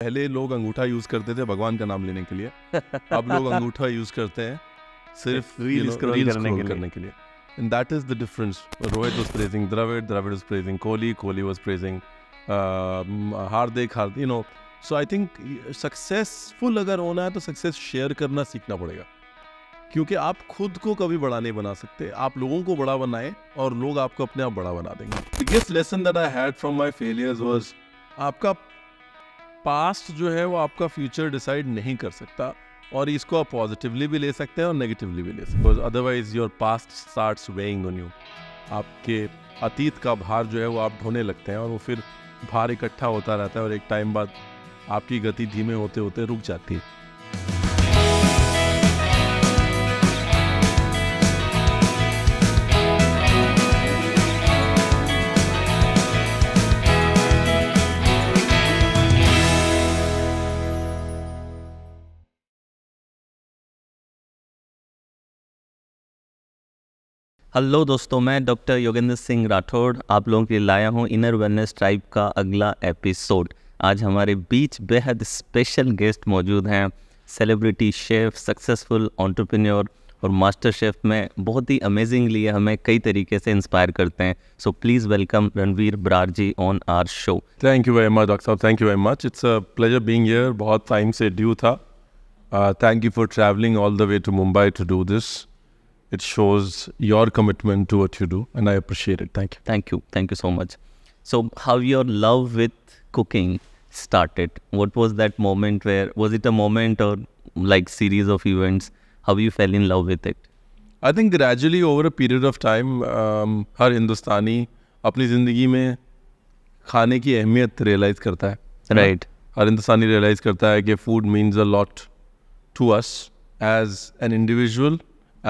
पहले लोग अंगूठा यूज करते थे भगवान का नाम लेने के लिए अब लोग अंगूठा यूज करते हैं सिर्फ रील करने, के करने के लिए and that is the difference Rohit was praising Dravid Dravid was praising Kohli Kohli was praising Hardik Hardik you know so I think successful अगर होना है तो सक्सेस शेयर करना सीखना पड़ेगा क्योंकि आप खुद को कभी बड़ा नहीं बना सकते आप लोगों को बड़ा बनाएं और लोग आपको अपने आप बड़ा बना देंगे biggest lesson that I had from my failures was आपका पास्ट जो है वो आपका फ्यूचर डिसाइड नहीं कर सकता और इसको आप पॉजिटिवली भी ले सकते हैं और नेगेटिवली भी ले सकते हैं otherwise your past start weighing on you आपके अतीत का भार जो है वो आप ढोने लगते हैं और वो फिर भार इकट्ठा होता रहता है और एक टाइम बाद आपकी गति धीमे होते होते रुक जाती है हेलो दोस्तों मैं डॉक्टर योगेंद्र सिंह राठौड़ आप लोगों के लिए लाया हूँ इनर वेलनेस ट्राइब का अगला एपिसोड आज हमारे बीच बेहद स्पेशल गेस्ट मौजूद हैं सेलिब्रिटी शेफ़ सक्सेसफुल ऑन्टरप्रेन्योर और मास्टर शेफ़ में बहुत ही अमेजिंगली हमें कई तरीके से इंस्पायर करते हैं so please welcome Ranveer Brar ji on our show thank you very much doctor साहब thank you very much it's a pleasure being here बहुत टाइम से ड्यू था thank you for travelling all the way to Mumbai to do this It shows your commitment to what you do, and I appreciate it. Thank you. Thank you. Thank you so much. So, how your love with cooking started? What was that moment where was it a moment or like series of events? How you fell in love with it? I think gradually over a period of time, um, हर हिंदुस्तानी अपनी ज़िंदगी में खाने की अहमियत realise करता right. हर hindustani realise करता है कि food means a lot to us as an individual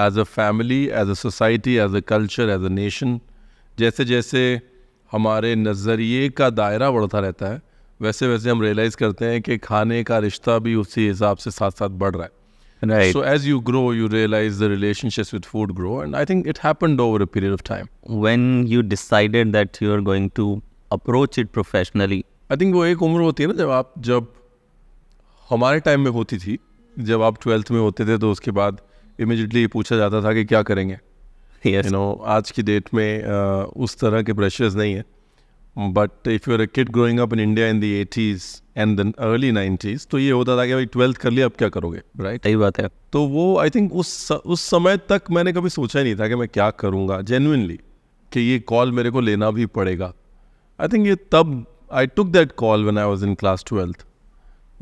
as a family as a society as a culture as a nation जैसे जैसे हमारे नज़रिए का दायरा बढ़ता रहता है वैसे वैसे हम रियलाइज़ करते हैं कि खाने का रिश्ता भी उसी हिसाब से साथ साथ बढ़ रहा है Right. So as you grow, you realize the relationships with food grow, and I think it happened over a period of time. When you decided that you are going to approach it professionally, I think वो एक उम्र होती है ना जब आप जब हमारे टाइम में होती थी जब आप ट्वेल्थ में होते थे तो उसके बाद इमिजिएटली ये पूछा जाता था कि क्या करेंगे यू नो आज की डेट में uh, उस तरह के प्रेशर्स नहीं है but if you're a kid growing up in India in the eighties and then early nineties तो ये होता था कि भाई ट्वेल्थ कर लिया अब क्या करोगे राइट सही बात है तो वो आई थिंक उस उस समय तक मैंने कभी सोचा ही नहीं था कि मैं क्या करूँगा जेनुनली कि ये कॉल मेरे को लेना भी पड़ेगा आई थिंक ये तब I took that call one I was in class twelfth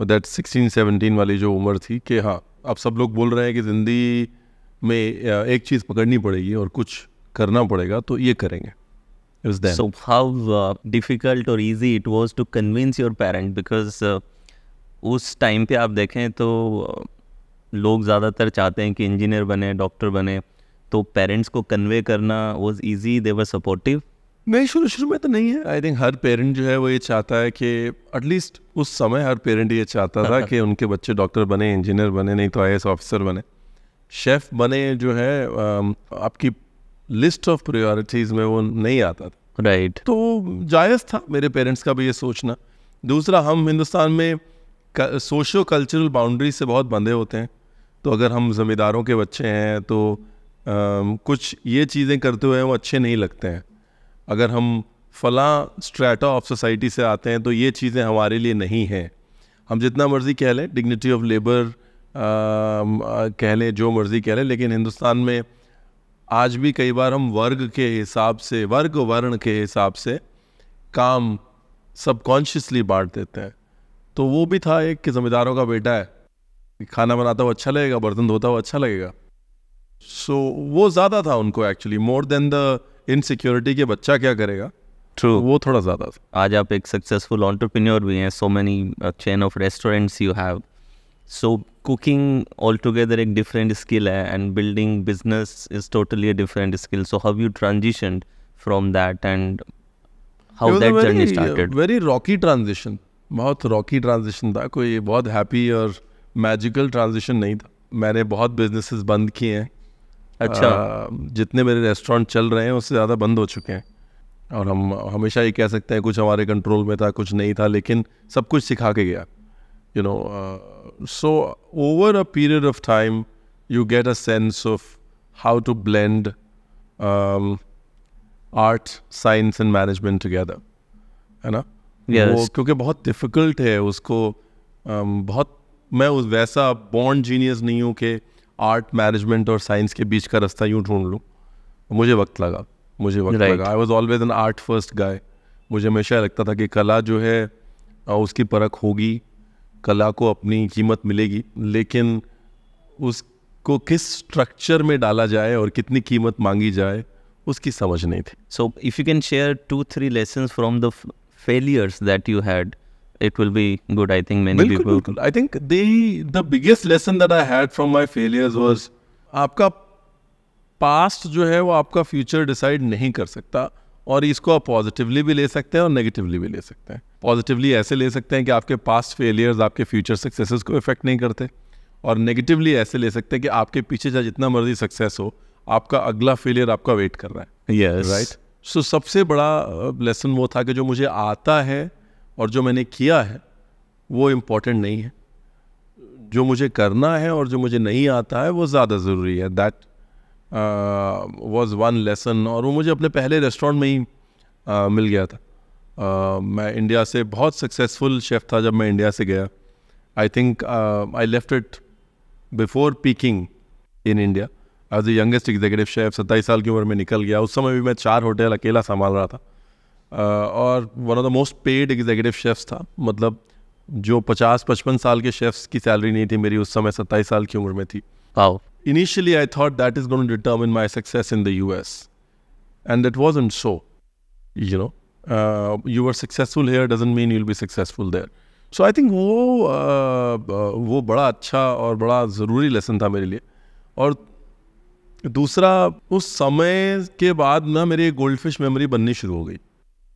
that sixteen seventeen वाली जो उम्र थी कि हाँ अब सब लोग बोल रहे हैं कि ज़िंदगी में एक चीज़ पकड़नी पड़ेगी और कुछ करना पड़ेगा तो ये करेंगे सो हाउ डिफिकल्ट और uh, it or to convince your parent because उस टाइम पे आप देखें तो लोग ज़्यादातर चाहते हैं कि इंजीनियर बने डॉक्टर बने तो पेरेंट्स को कन्वे करना was easy they were supportive नहीं शुरू शुरू में तो नहीं है आई थिंक हर पेरेंट जो है वो ये चाहता है कि एटलीस्ट उस समय हर पेरेंट ये चाहता था कि उनके बच्चे डॉक्टर बने इंजीनियर बने नहीं तो आई ऑफिसर बने शेफ़ बने जो है um, आपकी लिस्ट ऑफ प्रायोरिटीज़ में वो नहीं आता था राइट right. तो जायज़ था मेरे पेरेंट्स का भी ये सोचना दूसरा हम हिंदुस्तान में सोशो कल्चरल बाउंड्री से बहुत बंधे होते हैं तो अगर हम ज़मींदारों के बच्चे हैं तो आ, um, कुछ ये चीज़ें करते हुए वो अच्छे नहीं लगते हैं अगर हम फला स्ट्रेटा ऑफ सोसाइटी से आते हैं तो ये चीज़ें हमारे लिए नहीं हैं हम जितना मर्ज़ी कह लें डिग्निटी ऑफ लेबर कह लें जो मर्ज़ी कह लें लेकिन हिंदुस्तान में आज भी कई बार हम वर्ग के हिसाब से वर्ग वर्ण के हिसाब से काम सबकॉन्शियसली बांट देते हैं तो वो भी था एक कि ज़मींदारों का बेटा है खाना बनाता हुआ अच्छा लगेगा बर्तन धोता हो अच्छा लगेगा सो so, वो ज़्यादा था उनको actually more than the insecurity के बच्चा क्या करेगा ट्रू वो थोड़ा ज़्यादा आज आप एक सक्सेसफुल ऑन्टरप्रेन्योर भी हैं so many chain of restaurants you have so cooking all together एक डिफरेंट स्किल है and building business is totally different skill so how you transition from that and how that journey started very rocky transition बहुत rocky transition था कोई बहुत happy और magical transition नहीं था मैंने बहुत बिजनेसेस बंद किए हैं अच्छा आ, जितने मेरे रेस्टोरेंट चल रहे हैं उससे ज़्यादा बंद हो चुके हैं और हम हमेशा ये कह सकते हैं कुछ हमारे कंट्रोल में था कुछ नहीं था लेकिन सब कुछ सिखा के गया you know so over a period of time you get a sense of how to blend art science and management together है ना yes. वो क्योंकि बहुत डिफिकल्ट है उसको um, बहुत मैं उस वैसा बॉन्ड जीनियस नहीं हूँ कि आर्ट मैनेजमेंट और साइंस के बीच का रास्ता यूँ ढूंढ लूँ मुझे वक्त लगा मुझे वक्त right. लगा I was always an art first guy मुझे हमेशा लगता था कि कला जो है उसकी परख होगी कला को अपनी कीमत मिलेगी लेकिन उसको किस स्ट्रक्चर में डाला जाए और कितनी कीमत मांगी जाए उसकी समझ नहीं थी so if you can share two three lesson from the failures that you had it will be good. I think many bilkul, people. Bilkul. I think the the biggest lesson that I had from my failures was आपका past जो है वो आपका future decide नहीं कर सकता और इसको आप पॉजिटिवली भी ले सकते हैं और नेगेटिवली भी ले सकते हैं पॉजिटिवली ऐसे ले सकते हैं कि आपके पास्ट फेलियर्स आपके फ्यूचर सक्सेसेस को इफेक्ट नहीं करते और नेगेटिवली ऐसे ले सकते हैं कि आपके पीछे चाहे जितना मर्जी सक्सेस हो आपका अगला फेलियर आपका वेट कर रहा है यस राइट सो सबसे बड़ा लेसन uh, वो था कि जो मुझे आता है और जो मैंने किया है वो इम्पोर्टेंट नहीं है जो मुझे करना है और जो मुझे नहीं आता है वो ज़्यादा ज़रूरी है दैट वॉज वन लेसन और वो मुझे अपने पहले रेस्टोरेंट में ही uh, मिल गया था uh, मैं इंडिया से बहुत सक्सेसफुल शेफ़ था जब मैं इंडिया से गया I think I left it before peaking in India as the youngest executive chef सत्ताईस साल की उम्र में निकल गया उस समय भी मैं चार होटल अकेला संभाल रहा था और one of the most paid executive chefs था मतलब जो पचास पचपन साल के शेफ्स की सैलरी नहीं थी मेरी उस समय सत्ताईस साल की उम्र में थी initially I thought that is going determine my success in the US S and that was and so you know you are successful here doesn't mean you'll be successful there so I think वो uh, uh, वो बड़ा अच्छा और बड़ा ज़रूरी lesson था मेरे लिए और दूसरा उस समय के बाद ना मेरी गोल्ड फिश मेमोरी बननी शुरू हो गई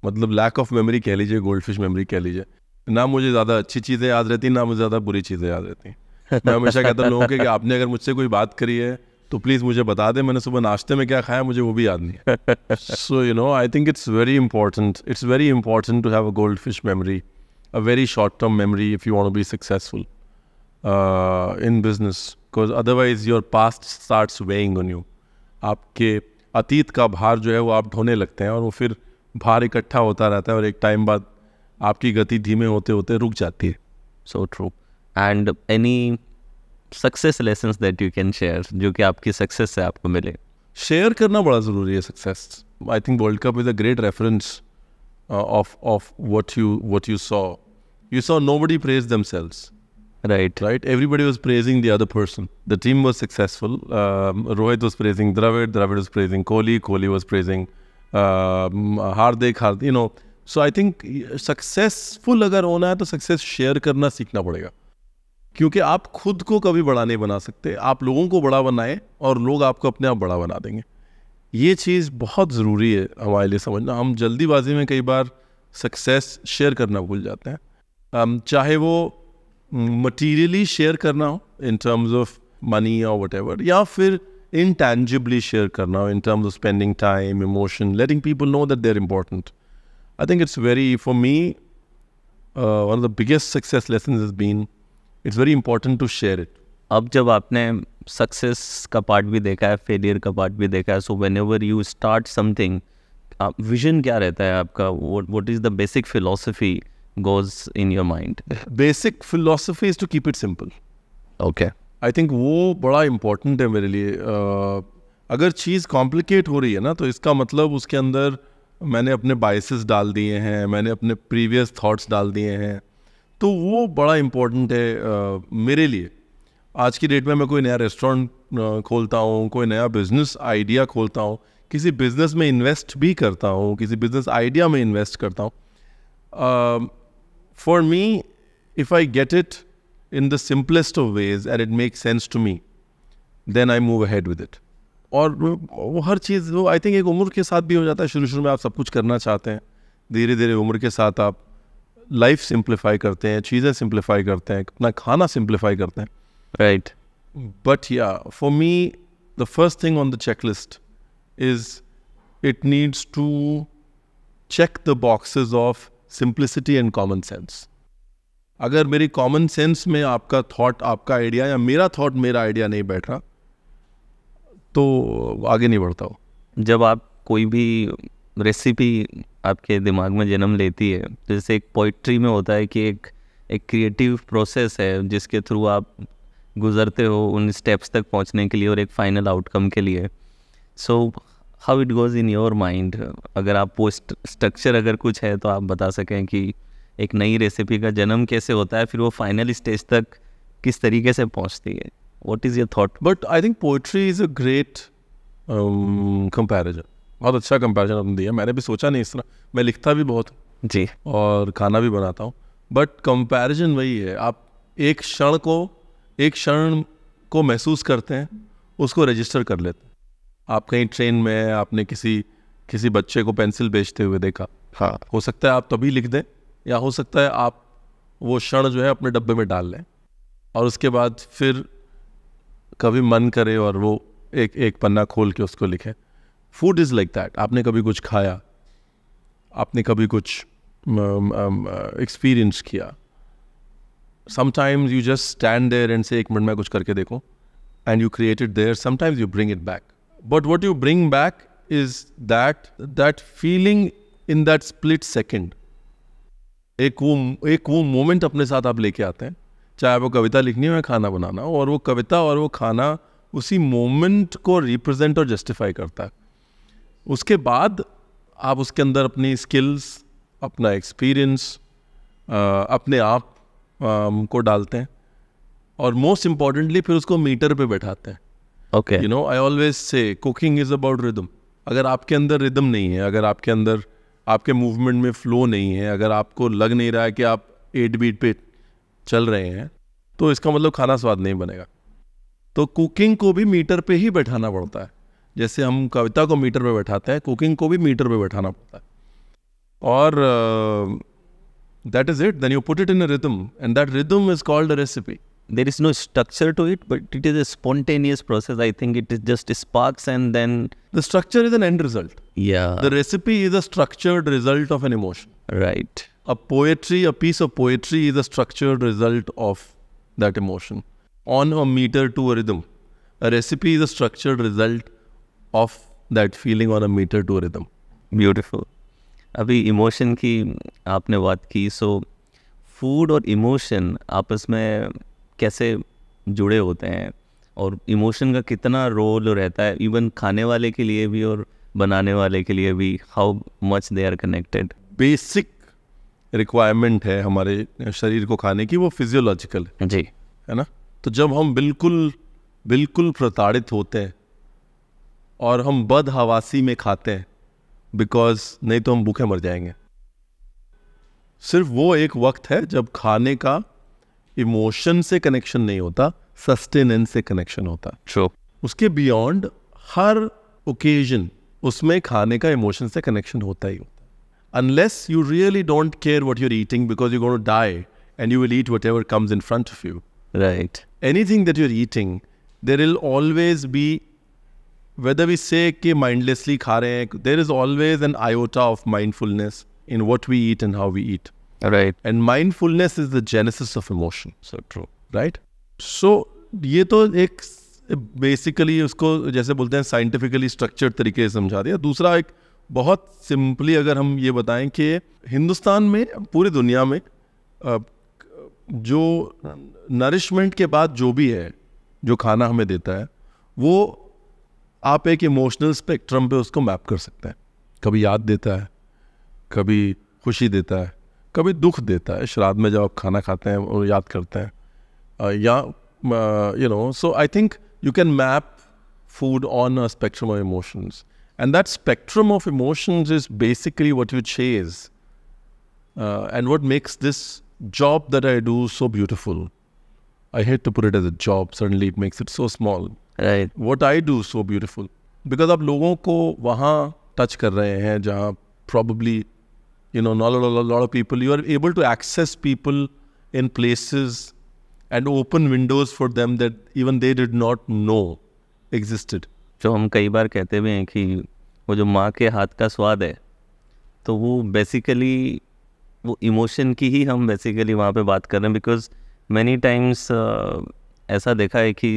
मतलब लैक ऑफ मेमोरी कह लीजिए गोल्ड फिश मेमोरी कह लीजिए ना मुझे ज़्यादा अच्छी चीज़ें याद रहती ना मुझे ज़्यादा बुरी चीज़ें याद रहती मैं हमेशा कहता हूँ लोगों के कि आपने अगर मुझसे कोई बात करी है तो प्लीज़ मुझे बता दें मैंने सुबह नाश्ते में क्या खाया मुझे वो भी याद नहीं so you know I think it's very important it's very important to have a gold fish memory a very short term memory if you want be successful in business because otherwise your past start weighing on you आपके अतीत का भार जो है वो आप ढोने लगते हैं और वो फिर भार इकट्ठा होता रहता है और एक टाइम बाद आपकी गति धीमे होते होते रुक जाती है so true and any success lesson that you can share जो कि आपकी सक्सेस से आपको मिले शेयर करना बड़ा ज़रूरी है success I think world cup is a great reference of of what you what you saw you saw nobody praise themselves right right everybody was praising the other person the team was successful Rohit was praising Dravid Dravid was praising Kohli Kohli was praising Hardik Hardik you know so I think successful अगर होना है तो success share करना सीखना पड़ेगा क्योंकि आप खुद को कभी बड़ा नहीं बना सकते आप लोगों को बड़ा बनाएं और लोग आपको अपने आप बड़ा बना देंगे ये चीज़ बहुत ज़रूरी है हमारे लिए समझना हम जल्दीबाजी में कई बार सक्सेस शेयर करना भूल जाते हैं चाहे वो मटीरियली शेयर करना हो इन टर्म्स ऑफ मनी और वट या फिर intangibly share karna in terms of spending time, emotion, letting people know that they're important. I think it's very, for me, uh, one of the biggest success lessons has been it's very important to share it. अब जब आपने success का part भी देखा है failure का part भी देखा है so whenever you start something vision क्या रहता है आपका what is the basic philosophy goes in your mind basic philosophy is to keep it simple okay I think वो बड़ा इम्पोर्टेंट है मेरे लिए uh, अगर चीज़ कॉम्प्लिकेट हो रही है ना तो इसका मतलब उसके अंदर मैंने अपने बाइसिस डाल दिए हैं मैंने अपने प्रीवियस थॉट्स डाल दिए हैं तो वो बड़ा इम्पोर्टेंट है uh, मेरे लिए आज की डेट में मैं कोई नया रेस्टोरेंट खोलता हूँ कोई नया बिजनेस आइडिया खोलता हूँ किसी बिजनेस में इन्वेस्ट भी करता हूँ किसी बिजनेस आइडिया में इन्वेस्ट करता हूँ for me if I get it in the simplest of ways and it makes sense to me, then I move ahead with it. और वो हर चीज़ वो आई थिंक एक उम्र के साथ भी हो जाता है शुरू शुरू में आप सब कुछ करना चाहते हैं धीरे धीरे उम्र के साथ आप लाइफ सिंप्लीफाई करते हैं चीज़ें सिंप्लीफाई करते हैं अपना खाना सिंप्लीफाई करते हैं right but yeah for me the first thing on the checklist is it needs to check the boxes of simplicity and common sense अगर मेरी कॉमन सेंस में आपका थॉट आपका आइडिया या मेरा थॉट मेरा आइडिया नहीं बैठ रहा तो आगे नहीं बढ़ता हो जब आप कोई भी रेसिपी आपके दिमाग में जन्म लेती है तो जैसे एक पोइट्री में होता है कि एक एक क्रिएटिव प्रोसेस है जिसके थ्रू आप गुजरते हो उन स्टेप्स तक पहुंचने के लिए और एक फाइनल आउटकम के लिए so how it goes in your mind अगर आप वो स्ट्रक्चर अगर कुछ है तो आप बता सकें कि एक नई रेसिपी का जन्म कैसे होता है फिर वो फाइनल स्टेज तक किस तरीके से पहुंचती है what is your thought but I think poetry is a great comparison बहुत अच्छा कंपेरिजन आपने दिया मैंने भी सोचा नहीं इस तरह मैं लिखता भी बहुत जी और खाना भी बनाता हूँ बट कंपेरिजन वही है आप एक क्षण को एक क्षण को महसूस करते हैं उसको रजिस्टर कर लेते हैं आप कहीं ट्रेन में आपने किसी किसी बच्चे को पेंसिल बेचते हुए देखा हाँ हो सकता है आप तभी लिख दें या हो सकता है आप वो क्षण जो है अपने डब्बे में डाल लें और उसके बाद फिर कभी मन करे और वो एक एक पन्ना खोल के उसको लिखें फूड इज़ लाइक दैट आपने कभी कुछ खाया आपने कभी कुछ एक्सपीरियंस किया sometimes you just stand there and say एक मिनट में कुछ करके देखो and you created there sometimes you bring it back but what you bring back is that that feeling in that split second एक वो एक वो मोमेंट अपने साथ आप लेके आते हैं चाहे वो कविता लिखनी हो या खाना बनाना हो और वो कविता और वो खाना उसी मोमेंट को रिप्रेजेंट और जस्टिफाई करता है उसके बाद आप उसके अंदर अपनी स्किल्स अपना एक्सपीरियंस अपने आप आ, को डालते हैं और मोस्ट इम्पॉर्टेंटली फिर उसको मीटर पे बैठाते हैं okay you know I always say cooking is about rhythm अगर आपके अंदर रिदम नहीं है अगर आपके अंदर आपके मूवमेंट में फ़्लो नहीं है अगर आपको लग नहीं रहा है कि आप एट बीट पे चल रहे हैं तो इसका मतलब खाना स्वाद नहीं बनेगा तो कुकिंग को भी मीटर पे ही बैठाना पड़ता है जैसे हम कविता को मीटर पे बैठाते हैं कुकिंग को भी मीटर पे बैठाना पड़ता है और that is it then you put it in a rhythm and that rhythm is called recipe there is no structure to it, but it is a spontaneous process. I think it is just sparks and then. The structure is an end result. Yeah. The recipe is a structured result of an emotion. Right. A poetry, a piece of poetry is a structured result of that emotion on a meter to a rhythm. A recipe is a structured result of that feeling on a meter to a rhythm. Beautiful. अभी emotion की आपने बात की so food और emotion आपस में कैसे जुड़े होते हैं और इमोशन का कितना रोल रहता है इवन खाने वाले के लिए भी और बनाने वाले के लिए भी how much they are connected basic requirement है हमारे शरीर को खाने की वो फिजियोलॉजिकल जी है ना तो जब हम बिल्कुल बिल्कुल प्रताड़ित होते हैं और हम बद हवासी में खाते हैं बिकॉज नहीं तो हम भूखे मर जाएंगे सिर्फ वो एक वक्त है जब खाने का इमोशन से कनेक्शन नहीं होता सस्टेनेंस से कनेक्शन होता True. उसके बियॉन्ड हर ओकेजन उसमें खाने का इमोशन से कनेक्शन होता ही होता unless you really don't care what you're eating because you got die and you will eat whatever comes in front of you right anything that you're eating there will always be whether we say कि mindlessly खा रहे हैं there is always an iota of mindfulness in what we eat and how we eat right and mindfulness is the genesis of emotion so true right so ये तो एक basically उसको जैसे बोलते हैं साइंटिफिकली स्ट्रक्चर्ड तरीके से समझा दिया दूसरा एक बहुत सिंपली अगर हम ये बताएं कि हिंदुस्तान में पूरी दुनिया में जो नरिशमेंट के बाद जो भी है जो खाना हमें देता है वो आप एक इमोशनल स्पेक्ट्रम पे उसको मैप कर सकते हैं कभी याद देता है कभी खुशी देता है कभी दुख देता है श्राद्ध में जब आप खाना खाते हैं और याद करते हैं yeah you know so I think you can map food on a spectrum of emotions and that spectrum of emotions is basically what you chase and what makes this job that I do so beautiful I hate to put it as a job suddenly it makes it so small what I do so beautiful because आप लोगों को वहाँ touch कर रहे हैं जहाँ probably you know, not a lot of people. You are able to access people in places and open windows for them that even they did not know existed. जो हम कई बार कहते भी हैं कि वो जो माँ के हाथ का स्वाद है तो वो बेसिकली वो इमोशन की ही हम बेसिकली वहाँ पे बात कर रहे हैं बिकॉज मैनी टाइम्स ऐसा देखा है कि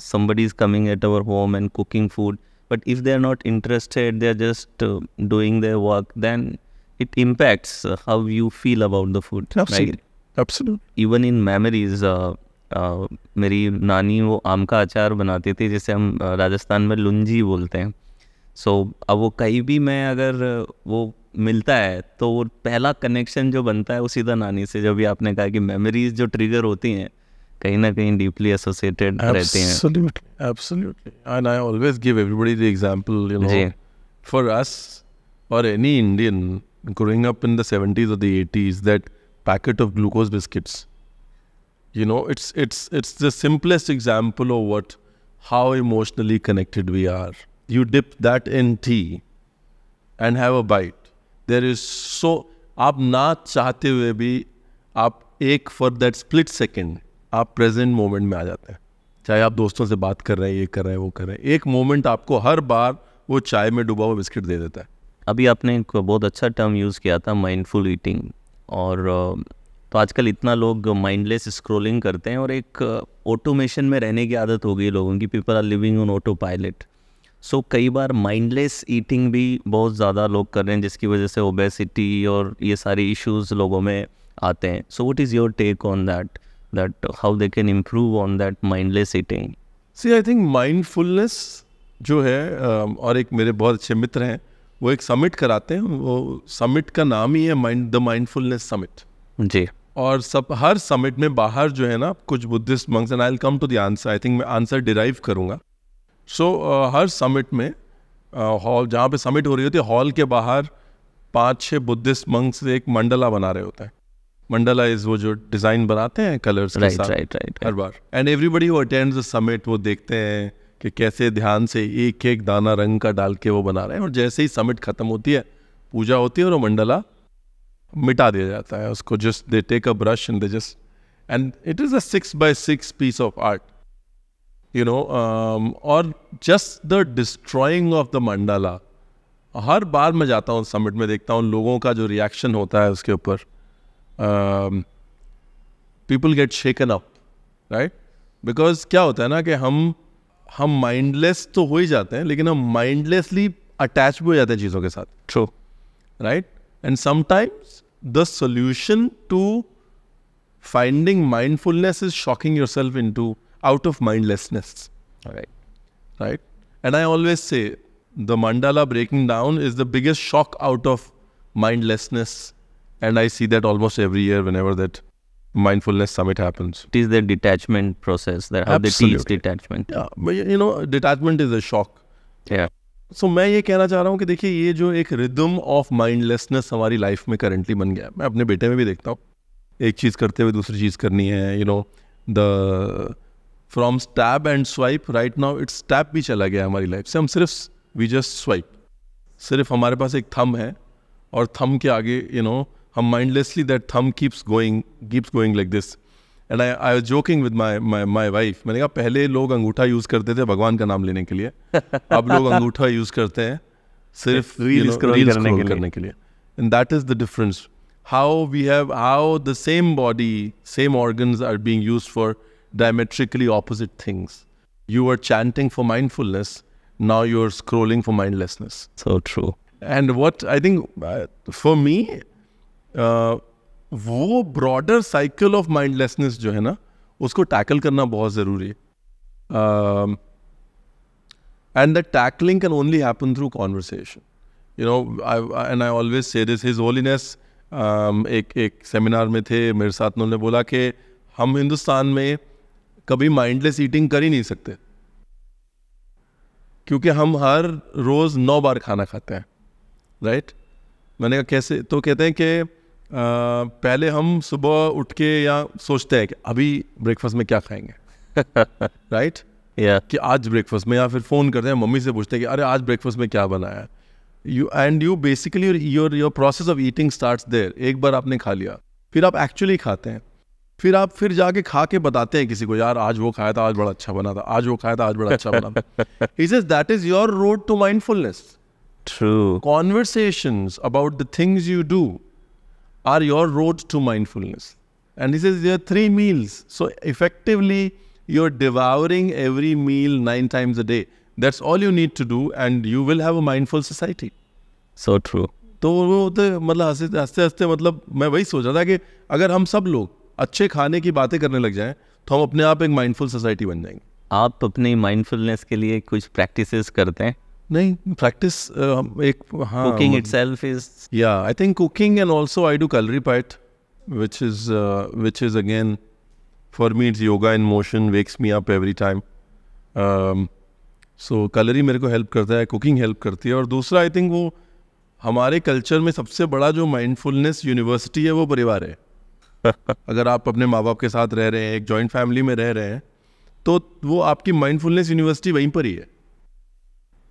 somebody is coming at our home and cooking food but if they are not interested they are just doing their work than it impacts uh, how you feel about the food. Absolutely. Right? Absolutely. Even in memories, uh, uh, मेरी नानी वो आम का अचार बनाती थी जिसे हम uh, राजस्थान में लुंजी बोलते हैं सो so, अब वो कहीं भी मैं अगर uh, वो मिलता है तो वो पहला कनेक्शन जो बनता है वो सीधा नानी से जब भी आपने कहा कि मेमोरीज जो ट्रिगर होती हैं कहीं ना कहीं डीपली एसोसिएटेड रहती हैं absolutely absolutely and I always give everybody the example you know for us और any Indian growing up in the 70s or the 80s that packet of glucose biscuits you know it's it's it's the simplest example of what how emotionally connected we are you dip that in tea and have a bite there is so आप ना चाहते हुए भी आप एक for that split second आप present moment में आ जाते हैं चाहे आप दोस्तों से बात कर रहे हैं ये कर रहे हैं वो कर रहे हैं एक मोमेंट आपको हर बार वो चाय में डूबा हुआ बिस्किट दे देता है अभी आपने एक बहुत अच्छा टर्म यूज़ किया था माइंडफुल ईटिंग और तो आजकल इतना लोग माइंडलेस स्क्रोलिंग करते हैं और एक ऑटोमेशन में रहने की आदत हो गई लोगों की people are living on autopilot so कई बार माइंडलेस ईटिंग भी बहुत ज़्यादा लोग कर रहे हैं जिसकी वजह से ओबेसिटी और ये सारे इश्यूज़ लोगों में आते हैं so what is your take on that that how they can improve on that mindless eating see I think mindfulness जो है और एक मेरे बहुत अच्छे मित्र हैं वो एक समिट कराते हैं वो समिट का नाम ही है माइंड द माइंडफुलनेस समिट जी और सब हर समिट में बाहर जो है ना कुछ Buddhist monks and I will come to the answer I think मैं आंसर डिराइव करूंगा सो so, uh, हर समिट में हॉल uh, जहाँ पे समिट हो रही होती है हॉल के बाहर पांच छह बुद्धिस्ट मंग्स एक मंडला बना रहे होते हैं मंडला इज वो जो डिज़ाइन बनाते हैं कलर्स right, के साथ right, right, right, हर बार and everybody who attends the summit वो देखते हैं कि कैसे ध्यान से एक एक दाना रंग का डाल के वो बना रहे हैं और जैसे ही समिट ख़त्म होती है पूजा होती है और वो मंडला मिटा दिया जाता है उसको just they take a brush and they just and it is a six by six piece of art you know और just the destroying of the mandala हर बार मैं जाता हूँ समिट में देखता हूँ लोगों का जो रिएक्शन होता है उसके ऊपर people get shaken up right because क्या होता है ना कि हम हम माइंडलेस तो हो ही जाते हैं लेकिन हम माइंडलेसली अटैच भी हो जाते हैं चीज़ों के साथ ट्रो right and sometimes the solution to finding mindfulness is shocking yourself into out of mindlessness right right and I always say the mandala breaking down is the biggest shock out of and I see that almost every year whenever that mindfulness summit happens. It is the detachment process that how they teach detachment. Yeah, but you know, detachment is a shock. Yeah. So so, मैं ये कहना चाह रहा हूँ कि देखिए ये जो एक रिदम ऑफ माइंडलेसनेस हमारी लाइफ में करंटली बन गया है मैं अपने बेटे में भी देखता हूँ एक चीज़ करते हुए दूसरी चीज़ करनी है you know the from step and swipe right now it's tap भी चला गया हमारी लाइफ से हम सिर्फ वी जस्ट स्वाइप सिर्फ हमारे पास एक थम है और थम के आगे you you know know, mindlessly that thumb keeps going keeps going like this and i i was joking with my my my wife maine kaha pehle log angutha use karte the bhagwan ka naam lene ke liye ab log angutha use karte hain sirf reels karne ke liye and that is the difference how we have how the same body same organs are being used for diametrically opposite things you were chanting for mindfulness now you're scrolling for mindlessness so true and what i think uh, for me वो broader cycle of mindlessness जो है ना उसको tackle करना बहुत ज़रूरी है and the tackling can only happen through conversation you know and I always say this His Holiness एक एक सेमिनार में थे मेरे साथ उन्होंने बोला कि हम हिंदुस्तान में कभी माइंडलेस ईटिंग कर ही नहीं सकते क्योंकि हम हर रोज़ नौ बार खाना खाते हैं राइट right? मैंने कहा कैसे तो कहते हैं कि पहले हम सुबह उठ के या सोचते हैं कि अभी ब्रेकफास्ट में क्या खाएंगे राइट या कि आज ब्रेकफास्ट में या फिर फ़ोन करते हैं मम्मी से पूछते हैं कि अरे आज ब्रेकफास्ट में क्या बनाया you and you basically your your process of eating start there एक बार आपने खा लिया फिर आप एक्चुअली खाते हैं फिर आप फिर जाके खा के बताते हैं किसी को यार आज वो खाया था आज बड़ा अच्छा बना था आज वो खाया था आज बड़ा अच्छा बना is is that is your road to mindfulness through conversation about the things you do are your road to mindfulness. And he says there are three meals. So effectively, you're devouring every meal nine times a day. That's all you need to do, and you will have a mindful society. So true. तो वो होते मतलब हंसते हंसते मतलब मैं वही सोच रहा था कि अगर हम सब लोग अच्छे खाने की बातें करने लग जाएं तो हम अपने आप एक माइंडफुल सोसाइटी बन जाएंगे आप अपनी माइंडफुलनेस के लिए कुछ प्रैक्टिसेस करते हैं नहीं प्रैक्टिस um, एक हाँ cooking itself is yeah I think cooking and also I do Kalaripayattu which is which is again for me it's yoga in motion wakes me up every time so Kalari मेरे को help करता है cooking help करती है और दूसरा आई think वो हमारे कल्चर में सबसे बड़ा जो माइंडफुलनेस यूनिवर्सिटी है वो परिवार है अगर आप अपने माँ बाप के साथ रह रहे हैं एक जॉइंट फैमिली में रह रहे हैं तो वो आपकी माइंडफुलनेस यूनिवर्सिटी वहीं पर ही है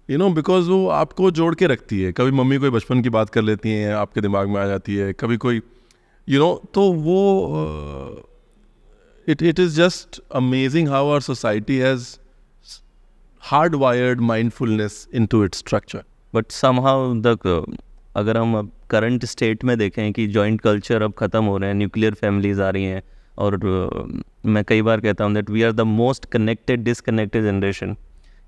यू नो बिकॉज वो आपको जोड़ के रखती है कभी मम्मी कोई बचपन की बात कर लेती हैं आपके दिमाग में आ जाती है कभी कोई यू you नो know, तो वो it it is just amazing how our society has hard wired mindfulness into its structure but somehow the अगर हम अब करंट स्टेट में देखें कि जॉइंट कल्चर अब ख़त्म हो रहे हैं न्यूक्लियर फैमिलीज आ रही हैं और uh, मैं कई बार कहता हूँ that we are the most connected disconnected generation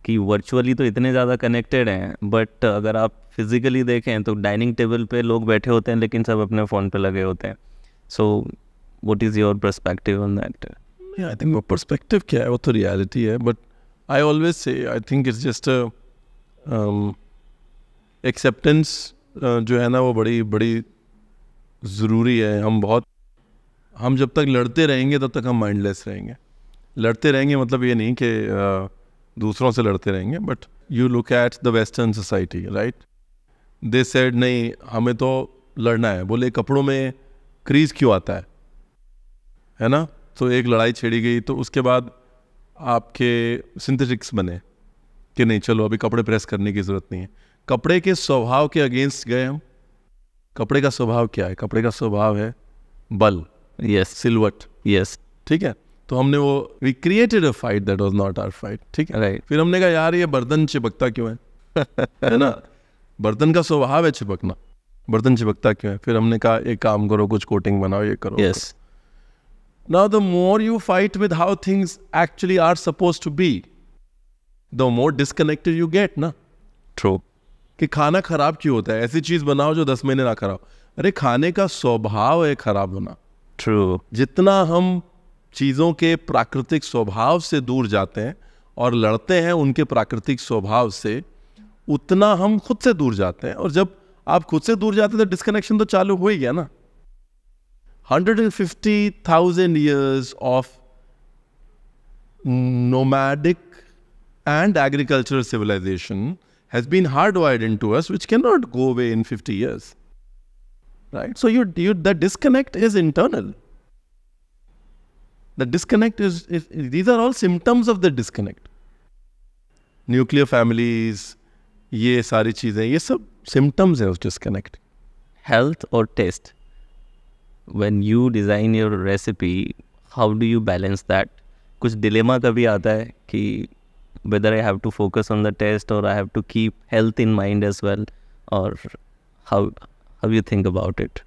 कि वर्चुअली तो इतने ज़्यादा कनेक्टेड हैं बट अगर आप फिज़िकली देखें तो डाइनिंग टेबल पे लोग बैठे होते हैं लेकिन सब अपने फ़ोन पे लगे होते हैं so what is your perspective on that I think वो परस्पेक्टिव क्या है वो तो रियलिटी है but I always say I think it's just acceptance जो है ना वो बड़ी बड़ी ज़रूरी है हम बहुत हम जब तक लड़ते रहेंगे तब तक हम माइंडलेस रहेंगे लड़ते रहेंगे मतलब ये नहीं कि uh, दूसरों से लड़ते रहेंगे but you look at the western society right they said नहीं हमें तो लड़ना है बोले कपड़ों में क्रीज क्यों आता है है ना तो एक लड़ाई छेड़ी गई तो उसके बाद आपके सिंथेटिक्स बने कि नहीं चलो अभी कपड़े प्रेस करने की ज़रूरत नहीं है कपड़े के स्वभाव के अगेंस्ट गए हम कपड़े का स्वभाव क्या है कपड़े का स्वभाव है बल यस सिलवट यस ठीक है तो हमने वो we created a fight that was not our fight ठीक है right. फिर हमने कहा यार ये बर्तन चिपकता क्यों है है ना बर्तन का स्वभाव है चिपकना बर्तन चिपकता क्यों है फिर हमने कहा एक काम करो कुछ कोटिंग बनाओ ये करो yes now the more you fight with how things actually are suppose to be the more disconnected you get ना ट्रू कि खाना खराब क्यों होता है ऐसी चीज बनाओ जो दस महीने ना खराब अरे खाने का स्वभाव है खराब होना ट्रू जितना हम चीज़ों के प्राकृतिक स्वभाव से दूर जाते हैं और लड़ते हैं उनके प्राकृतिक स्वभाव से उतना हम खुद से दूर जाते हैं और जब आप खुद से दूर जाते हैं तो डिस्कनेक्शन तो चालू हो ही गया ना hundred and fifty thousand years of nomadic and agriculture civilization has been hard wired into us which can not go away in fifty years right so you you the disconnect is internal The disconnect is, is, these are all symptoms of the disconnect. Nuclear families ये सारी चीज़ें ये सब symptoms हैं उस disconnect health or taste when you design your recipe how do you balance that कुछ dilemma कभी आता है कि whether I have to focus on the taste or I have to keep health in mind as well or how how you think about it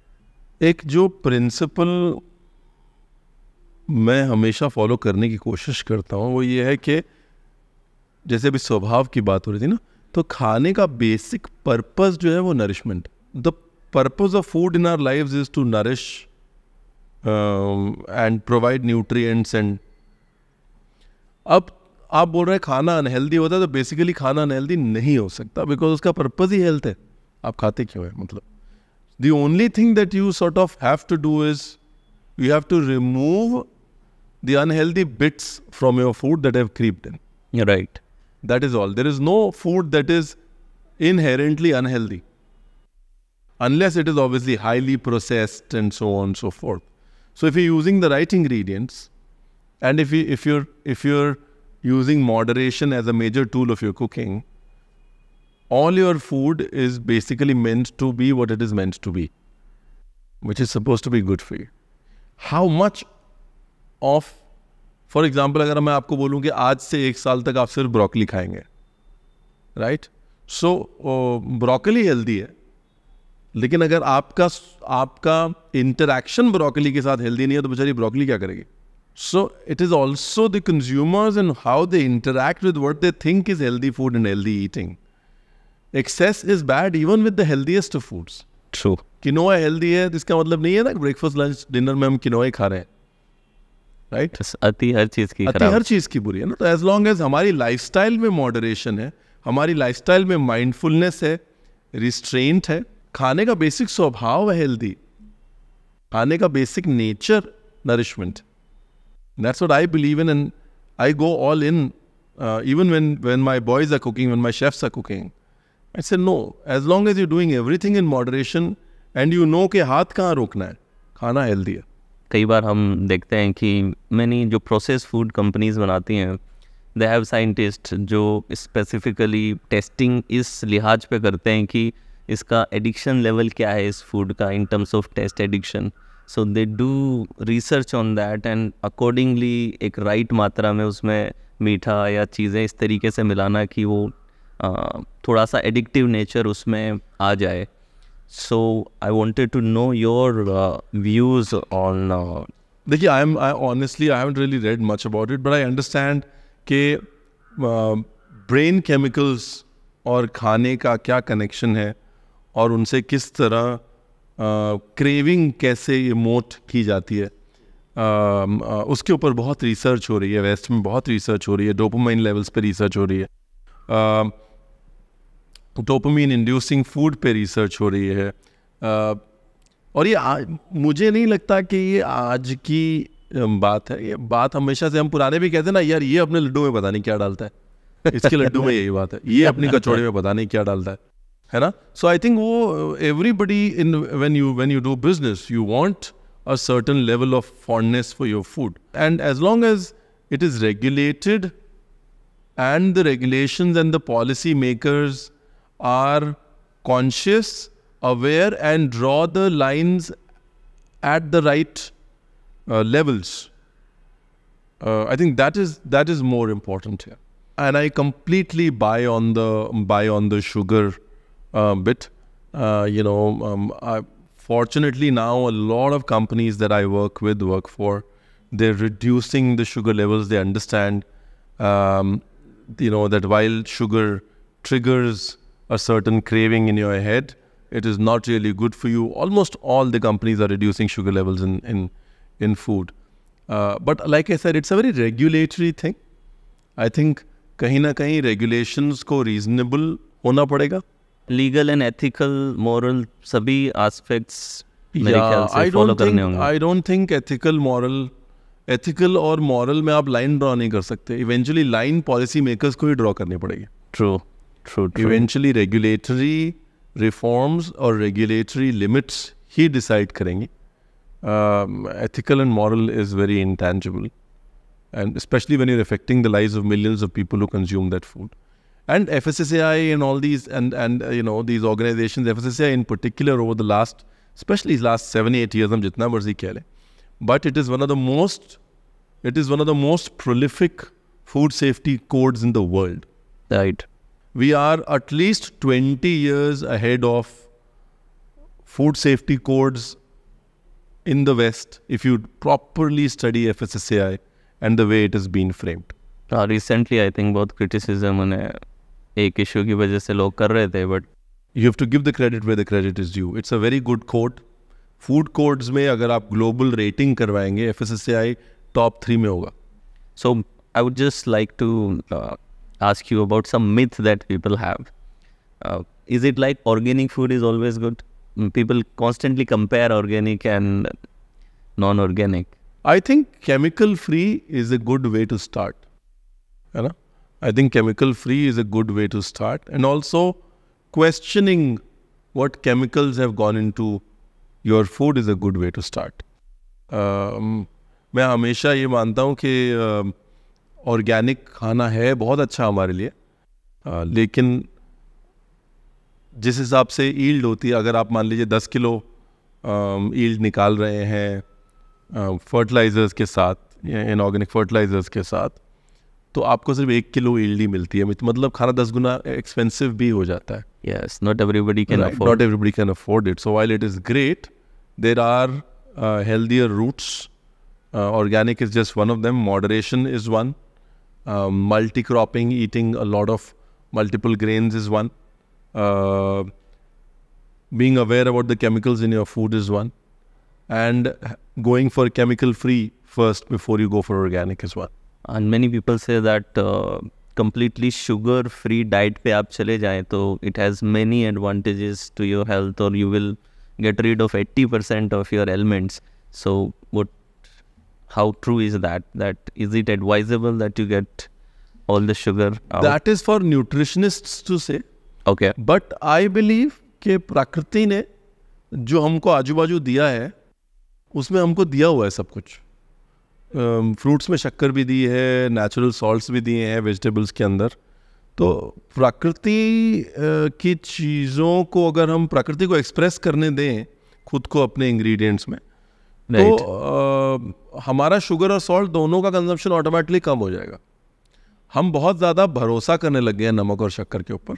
एक जो principal मैं हमेशा follow करने की कोशिश करता हूँ वो ये है कि जैसे अभी स्वभाव की बात हो रही थी ना तो खाने का बेसिक पर्पस जो है वो nourishment the purpose of food in our life is to nourish and provide nutrients and अब आप बोल रहे हैं खाना अनहेल्दी होता है तो बेसिकली खाना अनहेल्दी नहीं हो सकता बिकॉज उसका पर्पज ही हेल्थ है आप खाते क्यों है मतलब the only thing that you sort of have to do is you have to remove the unhealthy bits from your food that have creeped in. You're right. That is all. There is no food that is inherently unhealthy, unless it is obviously highly processed and so on and so forth. So if you're using the right ingredients, and if you if you're if you're using moderation as a major tool of your cooking, all your food is basically meant to be what it is meant to be, which is supposed to be good for you. How much of for example अगर मैं आपको बोलूँ कि आज से एक साल तक आप सिर्फ ब्रोकली खाएंगे राइट सो ब्रोकली हेल्दी है लेकिन अगर आपका आपका इंटरेक्शन ब्रोकली के साथ हेल्दी नहीं है तो बेचारी ब्रोकली क्या करेगी so it is also the consumers and how they interact with what they think is healthy food and healthy eating excess is bad even with the healthiest foods true quinoa healthy है तो इसका मतलब नहीं है ना breakfast lunch dinner में हम किनोए खा रहे हैं राइट तो अति हर चीज की अति हर चीज की बुरी है ना तो एज लॉन्ग एज हमारी लाइफस्टाइल में मॉडरेशन है हमारी लाइफस्टाइल में माइंडफुलनेस है रिस्ट्रेंट है खाने का बेसिक स्वभाव है हेल्दी खाने का basic nature nourishment that's what I believe in and I go all in even when when my boys are cooking when my chefs are cooking I say no as long as you doing everything in moderation and you know के हाथ कहाँ रोकना है खाना healthy है कई बार हम देखते हैं कि मैनी जो प्रोसेस फूड कंपनीज बनाती हैं दे हैव साइंटिस्ट जो स्पेसिफिकली टेस्टिंग इस लिहाज पे करते हैं कि इसका एडिक्शन लेवल क्या है इस फूड का in terms of taste addiction so they do research on that and accordingly एक राइट right मात्रा में उसमें मीठा या चीज़ें इस तरीके से मिलाना कि वो थोड़ा सा एडिक्टिव नेचर उसमें आ जाए So I wanted to know your uh, views on. Uh, देखिए I am I honestly I haven't really read much about it but I understand के ब्रेन केमिकल्स और खाने का क्या कनेक्शन है और उनसे किस तरह क्रेविंग uh, कैसे इमोट की जाती है um, uh, उसके ऊपर बहुत रिसर्च हो रही है वेस्ट में बहुत रिसर्च हो रही है डोपोमाइन लेवल्स पे रिसर्च हो रही है um, डोपामीन इंड्यूसिंग फूड पे रिसर्च हो रही है और ये आ, मुझे नहीं लगता कि ये आज की बात है ये बात हमेशा से हम पुराने भी कहते हैं ना यार ये अपने लड्डू में पता नहीं क्या डालता है इसके लड्डू में यही बात है ये अपनी कचौड़ी में पता नहीं क्या डालता है है ना सो आई थिंक वो everybody in when you when you do business you want a certain level of fondness for your food and as long as it is regulated and the regulation and the policy makers are conscious, aware, and draw the lines at the right uh, levels. Uh, I think that is that is more important here. And I completely buy on the buy on the sugar uh, bit. Uh, you know, um, I, fortunately now a lot of companies that I work with work for, they're reducing the sugar levels. They understand, um, you know, that while sugar triggers a certain craving in your head, it is not really good for you. Almost all the companies are reducing sugar levels in in in food. Uh, but like I said, it's a very regulatory thing. I think कहीं ना कहीं regulations को reasonable होना पड़ेगा. Legal and ethical, moral सभी aspects मेरे I do follow करने होंगे. I don't think ethical, moral ethical or moral में आप line draw नहीं कर सकते Eventually, line policy makers को ही draw करनी पड़ेगी True. True, true. Eventually, regulatory reforms or regulatory limits he decide करेंगी um, ethical and moral is very intangible and especially when you're affecting the lives of millions of people who consume that food and FSSAI and all these and and uh, you know these organizations FSSAI in particular over the last especially last 7 8 years hum jitna marzi keh but it is one of the most it is one of the most prolific food safety codes in the world right we are at least 20 years ahead of food safety codes in the West if you properly study FSSAI and the way it has been framed. Uh, recently, I think both criticism and ek uh, issue ki wajah se log kar rahe the, but you have to give the credit where the credit is due. It's a very good quote. Food codes mein agar aap global rating karvayenge, FSSAI top three mein hoga. So I would just like to uh, ask you about some myth that people have. Uh, is it like organic food is always good? Mm, people constantly compare organic and non organic. I think chemical free is a good way to start. You know? I think chemical free is a good way to start. And also, questioning what chemicals have gone into your food is a good way to start. Um, मैं हमेशा ये मानता हूँ कि um, organic खाना है बहुत अच्छा हमारे लिए आ, लेकिन जिस हिसाब से ईल्ड होती है अगर आप मान लीजिए दस किलो ईल्ड निकाल रहे हैं फर्टिलाइजर्स के साथ इनऑर्गेनिक फर्टिलाइजर्स के साथ तो आपको सिर्फ एक किलो ईल्ड ही मिलती है मतलब खाना दस गुना एक्सपेंसिव भी हो जाता है yes not everybody can not everybody can afford it so while it is great there are healthier routes organic is just one of them moderation is one Um, multi-cropping, eating a lot of multiple grains is one. Uh, being aware about the chemicals in your food is one. And going for chemical-free first before you go for organic is one. And many people say that uh, completely sugar-free diet pe aap chale jaye, it has many advantages to your health or you will get rid of 80% of your ailments. So how true is that? That is it advisable that you get all the sugar? Out? That is for nutritionists to say. Okay. But I believe कि प्रकृति ने जो हमको आजू बाजू दिया है उसमें हमको दिया हुआ है सब कुछ फ्रूट्स में शक्कर भी दी है नेचुरल सॉल्ट्स भी दिए हैं वेजिटेबल्स के अंदर तो प्रकृति की चीज़ों को अगर हम प्रकृति को एक्सप्रेस करने दें खुद को अपने इंग्रेडिएंट्स में तो आ, हमारा शुगर और सॉल्ट दोनों का कंजम्पशन ऑटोमेटिकली कम हो जाएगा हम बहुत ज़्यादा भरोसा करने लग गए हैं नमक और शक्कर के ऊपर